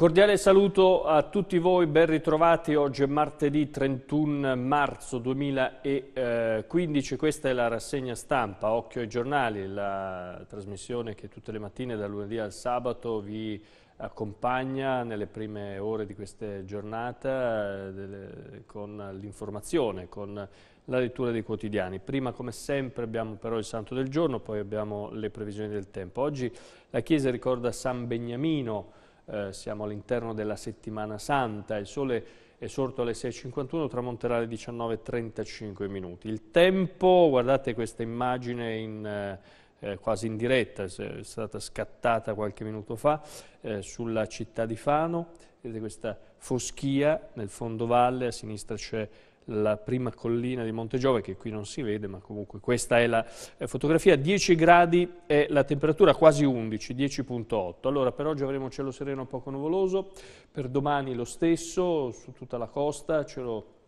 cordiale saluto a tutti voi, ben ritrovati. Oggi è martedì 31 marzo 2015, questa è la rassegna stampa, Occhio ai giornali, la trasmissione che tutte le mattine dal lunedì al sabato vi accompagna nelle prime ore di questa giornata eh, con l'informazione, con la lettura dei quotidiani. Prima, come sempre, abbiamo però il santo del giorno, poi abbiamo le previsioni del tempo. Oggi la Chiesa ricorda San Beniamino, eh, siamo all'interno della settimana santa, il sole è sorto alle 6.51, tramonterà alle 19.35 minuti. Il tempo, guardate questa immagine in, eh, eh quasi in diretta, è stata scattata qualche minuto fa, eh, sulla città di Fano, vedete questa foschia nel fondovalle, a sinistra c'è la prima collina di Monte Giove, che qui non si vede, ma comunque questa è la eh, fotografia, 10 gradi è la temperatura, quasi 11, 10.8. Allora per oggi avremo cielo sereno poco nuvoloso, per domani lo stesso, su tutta la costa cielo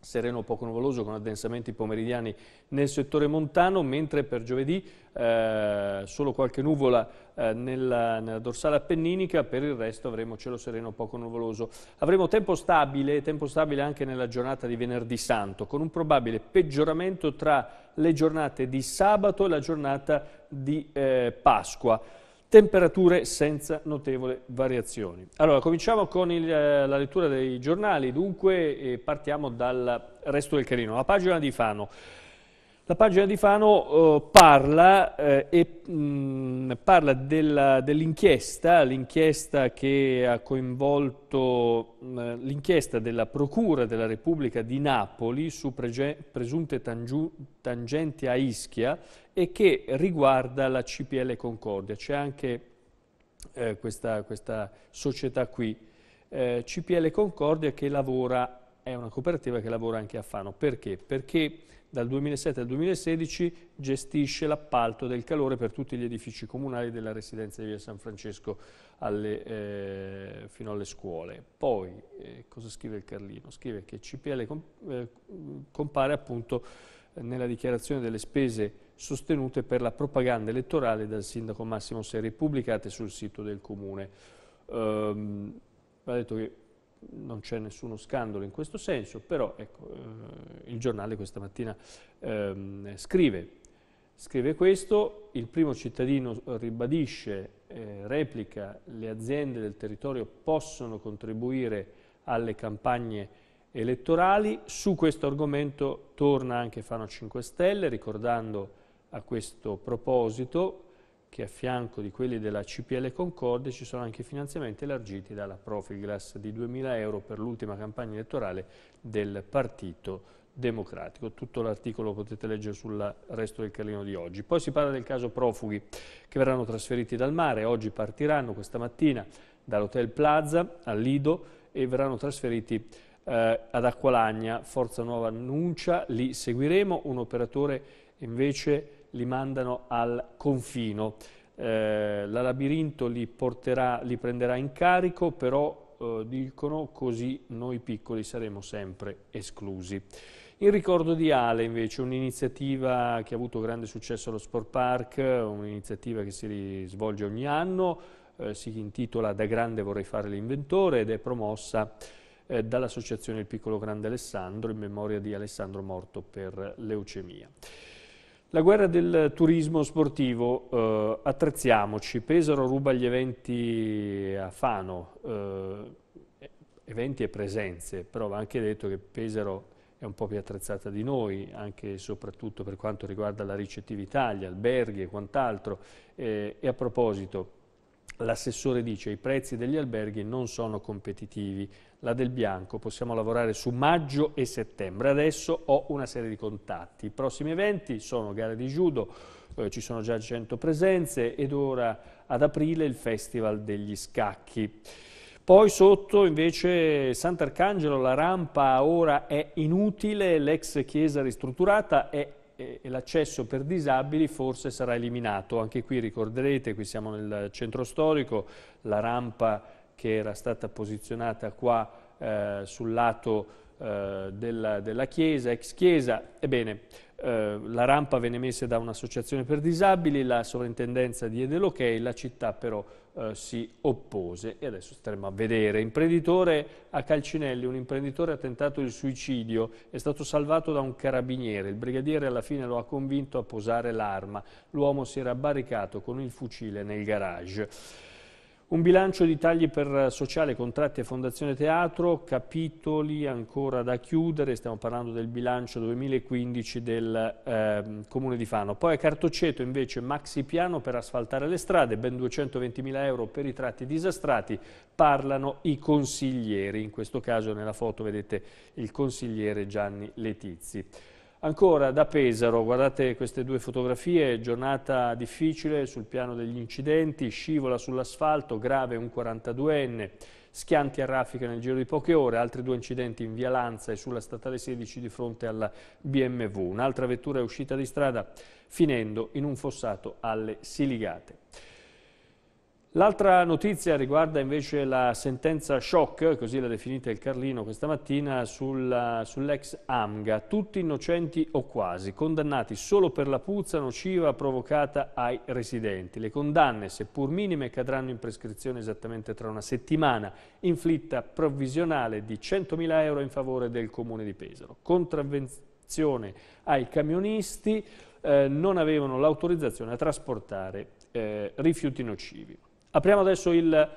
sereno poco nuvoloso con addensamenti pomeridiani nel settore montano, mentre per giovedì eh, solo qualche nuvola eh, nella, nella, dorsale appenninica, per il resto avremo cielo sereno poco nuvoloso. Avremo tempo stabile, tempo stabile anche nella giornata di venerdì santo, con un probabile peggioramento tra le giornate di sabato e la giornata di eh, Pasqua temperature senza notevole variazioni. Allora, cominciamo con il, eh, la lettura dei giornali, dunque eh, partiamo dal resto del Carino. La pagina di Fano. La pagina di Fano eh, parla, eh, mm, parla dell'inchiesta, l'inchiesta che ha coinvolto mm, l'inchiesta della Procura della Repubblica di Napoli su presunte tangenti a Ischia e che riguarda la CPL Concordia. C'è anche eh, questa, questa, società qui, eh, CPL Concordia, che lavora, è una cooperativa che lavora anche a Fano. Perché? Perché dal 2007 al 2016 gestisce l'appalto del calore per tutti gli edifici comunali della residenza di via San Francesco alle, eh, fino alle scuole. Poi, eh, cosa scrive il Carlino? Scrive che CPL comp eh, compare appunto eh, nella dichiarazione delle spese sostenute per la propaganda elettorale dal sindaco Massimo Serri pubblicate sul sito del comune. Um, ha detto che non c'è nessuno scandalo in questo senso, però ecco, eh, il giornale questa mattina ehm, scrive, scrive, questo, il primo cittadino eh, ribadisce, eh, replica, le aziende del territorio possono contribuire alle campagne elettorali, su questo argomento torna anche Fano 5 Stelle ricordando a questo proposito che a fianco di quelli della CPL Concorde ci sono anche finanziamenti elargiti dalla Profilglass di 2.000 euro per l'ultima campagna elettorale del Partito Democratico. Tutto l'articolo potete leggere sul resto del carlino di oggi. Poi si parla del caso profughi che verranno trasferiti dal mare, oggi partiranno questa mattina dall'Hotel Plaza a Lido e verranno trasferiti eh, ad Acqualagna. Forza Nuova annuncia, li seguiremo, un operatore invece li mandano al confino. Eh, la labirinto li, porterà, li, prenderà in carico, però eh, dicono così noi piccoli saremo sempre esclusi. In ricordo di Ale invece un'iniziativa che ha avuto grande successo allo Sport Park, un'iniziativa che si svolge ogni anno, eh, si intitola Da grande vorrei fare l'inventore ed è promossa eh, dall'associazione Il Piccolo Grande Alessandro in memoria di Alessandro morto per leucemia. La guerra del turismo sportivo, eh, attrezziamoci, Pesaro ruba gli eventi a Fano, eh, eventi e presenze, però va anche detto che Pesaro è un po' più attrezzata di noi, anche e soprattutto per quanto riguarda la ricettività, gli alberghi e quant'altro. Eh, e a proposito, L'assessore dice che i prezzi degli alberghi non sono competitivi, la del Bianco possiamo lavorare su maggio e settembre, adesso ho una serie di contatti. I prossimi eventi sono gare di judo, eh, ci sono già 100 presenze ed ora ad aprile il Festival degli Scacchi. Poi sotto invece Sant'Arcangelo la rampa ora è inutile, l'ex chiesa ristrutturata è e, l'accesso per disabili forse sarà eliminato. Anche qui ricorderete, qui siamo nel centro storico, la rampa che era stata posizionata qua eh, sul lato eh, della, della, chiesa, ex chiesa, ebbene eh, la rampa venne messa da un'associazione per disabili, la sovrintendenza diede l'ok, la città però eh, si oppose e adesso staremo a vedere. Imprenditore a Calcinelli, un imprenditore ha tentato il suicidio, è stato salvato da un carabiniere, il brigadiere alla fine lo ha convinto a posare l'arma, l'uomo si era barricato con il fucile nel garage. Un bilancio di tagli per eh, sociale, contratti e fondazione teatro, capitoli ancora da chiudere, stiamo parlando del bilancio 2015 del eh, Comune di Fano. Poi a Cartoceto invece maxi piano per asfaltare le strade, ben 220 mila euro per i tratti disastrati, parlano i consiglieri, in questo caso nella foto vedete il consigliere Gianni Letizzi. Ancora da Pesaro, guardate queste due fotografie, giornata difficile sul piano degli incidenti, scivola sull'asfalto, grave un 42enne, schianti a raffica nel giro di poche ore, altri due incidenti in via Lanza e sulla statale 16 di fronte alla BMW. Un'altra vettura è uscita di strada finendo in un fossato alle Siligate. L'altra notizia riguarda invece la sentenza shock, così l'ha definita il Carlino questa mattina, sull'ex sull AMGA. Tutti innocenti o quasi, condannati solo per la puzza nociva provocata ai residenti. Le condanne, seppur minime, cadranno in prescrizione esattamente tra una settimana, inflitta provvisionale di 100.000 euro in favore del Comune di Pesaro. Contravvenzione ai camionisti, eh, non avevano l'autorizzazione a trasportare eh, rifiuti nocivi. Apriamo adesso il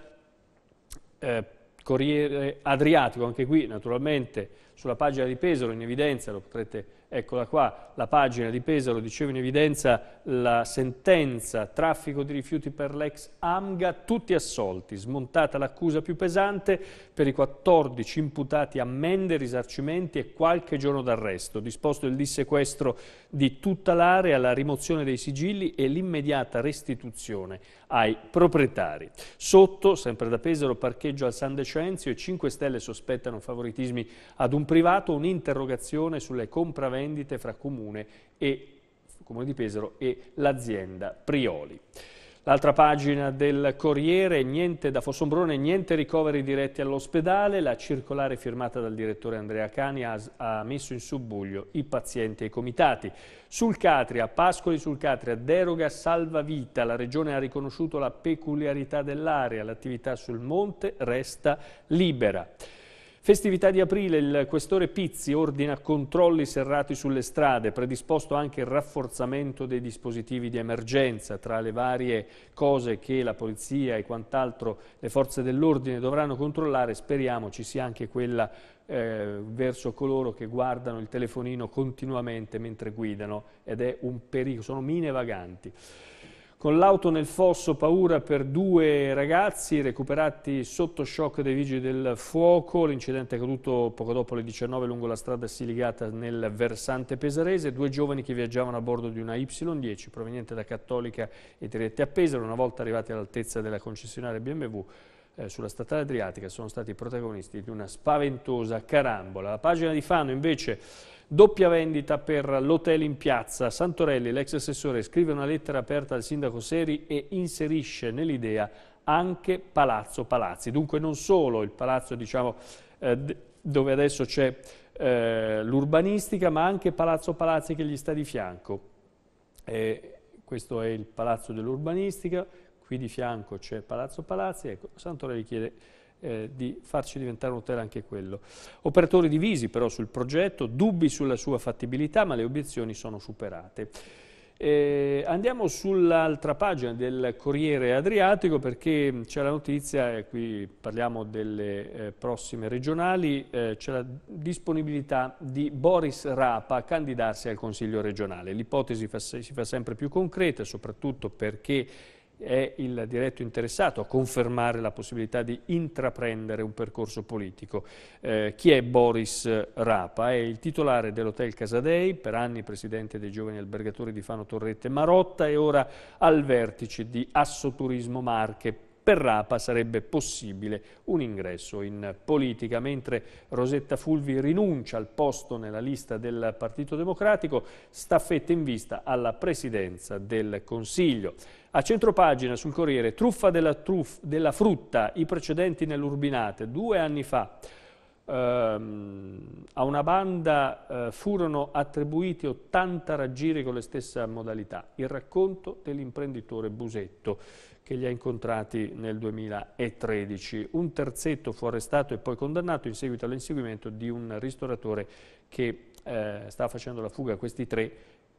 eh, Corriere Adriatico, anche qui naturalmente sulla pagina di Pesaro in evidenza, lo potrete, eccola qua, la pagina di Pesaro, diceva in evidenza la sentenza traffico di rifiuti per l'ex AMGA, tutti assolti, smontata l'accusa più pesante per i 14 imputati ammende, risarcimenti e qualche giorno d'arresto, disposto il dissequestro di tutta l'area, la rimozione dei sigilli e l'immediata restituzione ai proprietari. Sotto, sempre da Pesaro, parcheggio al San Decenzio e 5 Stelle sospettano favoritismi ad un privato, un'interrogazione sulle compravendite fra Comune, e, comune di Pesaro e l'azienda Prioli. L'altra pagina del Corriere, niente da Fossombrone, niente ricoveri diretti all'ospedale, la circolare firmata dal direttore Andrea Cani ha, ha, messo in subbuglio i pazienti e i comitati. Sul Catria, Pascoli sul Catria, deroga salvavita, la regione ha riconosciuto la peculiarità dell'area, l'attività sul monte resta libera. Festività di aprile, il questore Pizzi ordina controlli serrati sulle strade, predisposto anche il rafforzamento dei dispositivi di emergenza. Tra le varie cose che la polizia e quant'altro le forze dell'ordine dovranno controllare, speriamo ci sia anche quella eh, verso coloro che guardano il telefonino continuamente mentre guidano ed è un pericolo, sono mine vaganti con l'auto nel fosso, paura per due ragazzi recuperati sotto shock dei vigili del fuoco. L'incidente è accaduto poco dopo le 19 lungo la strada Siligata nel versante pesarese. Due giovani che viaggiavano a bordo di una Y10 proveniente da Cattolica e diretti a Pesaro. Una volta arrivati all'altezza della concessionaria BMW, eh, sulla statale adriatica sono stati protagonisti di una spaventosa carambola. La pagina di Fano invece Doppia vendita per l'hotel in piazza. Santorelli, l'ex assessore, scrive una lettera aperta al sindaco Seri e inserisce nell'idea anche Palazzo Palazzi. Dunque non solo il palazzo diciamo, eh, dove adesso c'è eh, l'urbanistica, ma anche Palazzo Palazzi che gli sta di fianco. Eh, questo è il palazzo dell'urbanistica, qui di fianco c'è Palazzo Palazzi, ecco, Santorelli chiede eh, di farci diventare un hotel anche quello. Operatori divisi però sul progetto, dubbi sulla sua fattibilità, ma le obiezioni sono superate. Eh, andiamo sull'altra pagina del Corriere Adriatico perché mm, c'è la notizia, e qui parliamo delle eh, prossime regionali, eh, c'è la disponibilità di Boris Rapa a candidarsi al Consiglio regionale. L'ipotesi si fa sempre più concreta, soprattutto perché è il diretto interessato a confermare la possibilità di intraprendere un percorso politico. Eh, chi è Boris Rapa? È il titolare dell'Hotel Casadei, per anni presidente dei giovani albergatori di Fano Torrette Marotta e ora al vertice di Assoturismo Marche per Rapa sarebbe possibile un ingresso in politica, mentre Rosetta Fulvi rinuncia al posto nella lista del Partito Democratico, staffetta in vista alla presidenza del Consiglio. A centropagina sul Corriere, truffa della, truf, della frutta, i precedenti nell'Urbinate, due anni fa ehm, a una banda eh, furono attribuiti 80 raggiri con le stesse modalità. Il racconto dell'imprenditore Busetto che li ha incontrati nel 2013. Un terzetto fu arrestato e poi condannato in seguito all'inseguimento di un ristoratore che eh, sta facendo la fuga a questi tre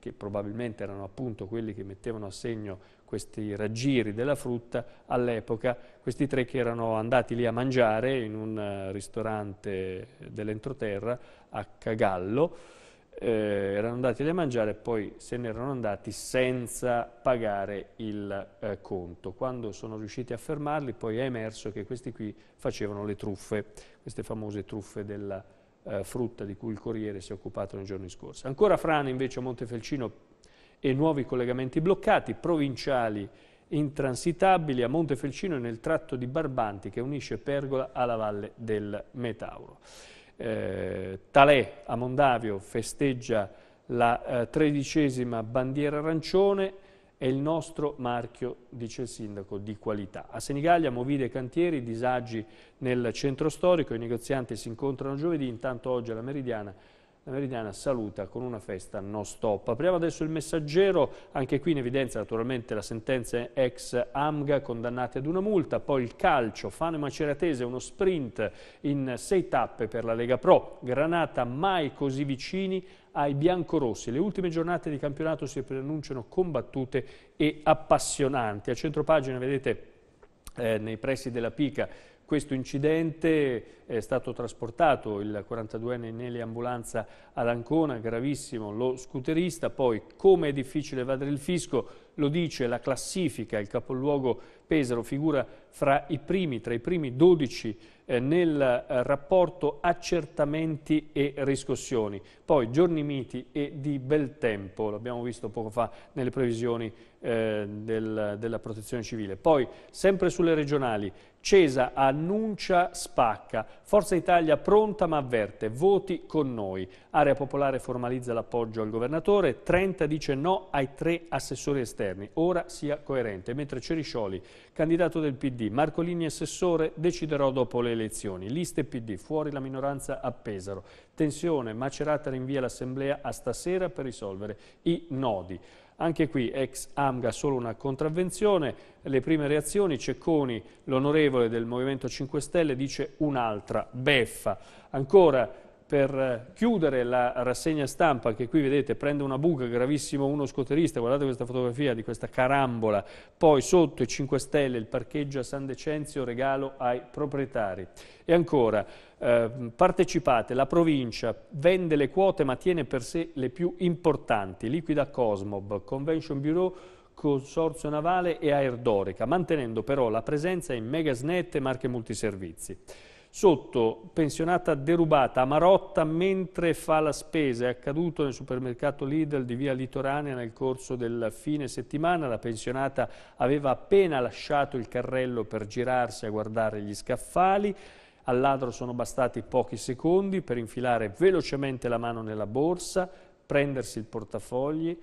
che probabilmente erano appunto quelli che mettevano a segno questi raggiri della frutta all'epoca, questi tre che erano andati lì a mangiare in un eh, ristorante dell'entroterra a Cagallo, eh, erano andati lì a mangiare e poi se ne erano andati senza pagare il eh, conto. Quando sono riusciti a fermarli poi è emerso che questi qui facevano le truffe, queste famose truffe della frutta eh, frutta di cui il Corriere si è occupato nei giorni scorsi. Ancora frane invece a Montefelcino e nuovi collegamenti bloccati, provinciali intransitabili a Montefelcino e nel tratto di Barbanti che unisce Pergola alla valle del Metauro. Eh, Talè a Mondavio festeggia la eh, tredicesima bandiera arancione, è il nostro marchio, dice il sindaco, di qualità. A Senigallia movide cantieri, disagi nel centro storico, i negozianti si incontrano giovedì, intanto oggi alla Meridiana la Meridiana saluta con una festa non stop. Apriamo adesso il messaggero, anche qui in evidenza naturalmente la sentenza ex AMGA condannati ad una multa, poi il calcio, Fano e Maceratese, uno sprint in sei tappe per la Lega Pro, Granata mai così vicini ai biancorossi. Le ultime giornate di campionato si preannunciano combattute e appassionanti. A centropagina vedete eh, nei pressi della Pica questo incidente è stato trasportato il 42enne in eliambulanza ad Ancona, gravissimo lo scooterista, poi come è difficile evadere il fisco lo dice la classifica, il capoluogo Pesaro figura fra i primi, tra i primi 12 eh, nel eh, rapporto accertamenti e riscossioni. Poi giorni miti e di bel tempo, l'abbiamo visto poco fa nelle previsioni eh, del, della protezione civile. Poi sempre sulle regionali, Cesa annuncia spacca, Forza Italia pronta ma avverte, voti con noi. Area Popolare formalizza l'appoggio al governatore, 30 dice no ai tre assessori esterni, ora sia coerente, mentre Ceriscioli, candidato del PD, Marcolini assessore, deciderò dopo le elezioni. Liste PD, fuori la minoranza a Pesaro. Tensione, Macerata rinvia l'assemblea a stasera per risolvere i nodi. Anche qui ex AMGA solo una contravvenzione, le prime reazioni, Cecconi, l'onorevole del Movimento 5 Stelle, dice un'altra beffa. Ancora per eh, chiudere la rassegna stampa che qui vedete prende una buca, gravissimo uno scoterista, guardate questa fotografia di questa carambola, poi sotto i 5 Stelle il parcheggio a San Decenzio regalo ai proprietari. E ancora, eh, partecipate, la provincia vende le quote ma tiene per sé le più importanti, liquida Cosmob, Convention Bureau, Consorzio Navale e Aerdorica, mantenendo però la presenza in Megasnet e marche multiservizi. Sotto, pensionata derubata a Marotta mentre fa la spesa. È accaduto nel supermercato Lidl di via Litoranea nel corso del fine settimana. La pensionata aveva appena lasciato il carrello per girarsi a guardare gli scaffali. Al ladro sono bastati pochi secondi per infilare velocemente la mano nella borsa, prendersi il portafogli,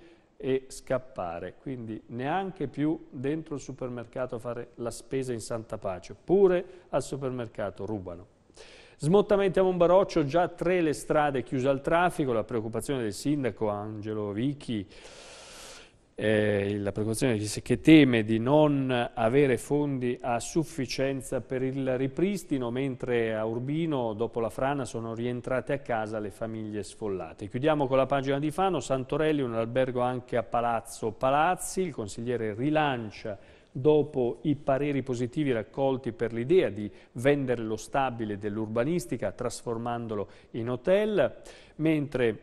e scappare, quindi neanche più dentro il supermercato fare la spesa in santa pace, pure al supermercato rubano. Smottamenti a Monbaroccio, già tre le strade chiuse al traffico, la preoccupazione del sindaco Angelo Vichi eh, la preoccupazione che teme di non avere fondi a sufficienza per il ripristino, mentre a Urbino, dopo la frana, sono rientrate a casa le famiglie sfollate. Chiudiamo con la pagina di Fano, Santorelli, un albergo anche a Palazzo Palazzi, il consigliere rilancia dopo i pareri positivi raccolti per l'idea di vendere lo stabile dell'urbanistica trasformandolo in hotel, mentre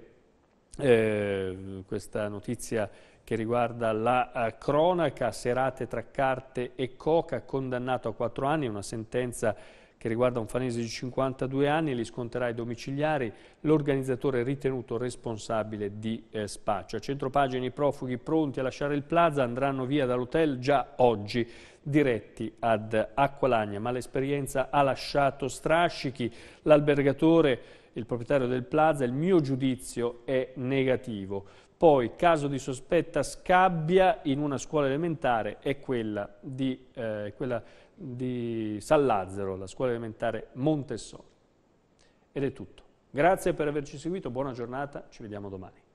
eh, questa notizia che riguarda la uh, cronaca, serate tra carte e coca, condannato a 4 anni, una sentenza che riguarda un fanese di 52 anni, li sconterà i domiciliari, l'organizzatore ritenuto responsabile di eh, spaccio. A centropagine i profughi pronti a lasciare il plaza andranno via dall'hotel già oggi, diretti ad Acqualagna, ma l'esperienza ha lasciato strascichi, l'albergatore, il proprietario del plaza, il mio giudizio è negativo. Poi, caso di sospetta scabbia in una scuola elementare è quella di, eh, quella di San Lazzaro, la scuola elementare Montessori. Ed è tutto. Grazie per averci seguito, buona giornata, ci vediamo domani.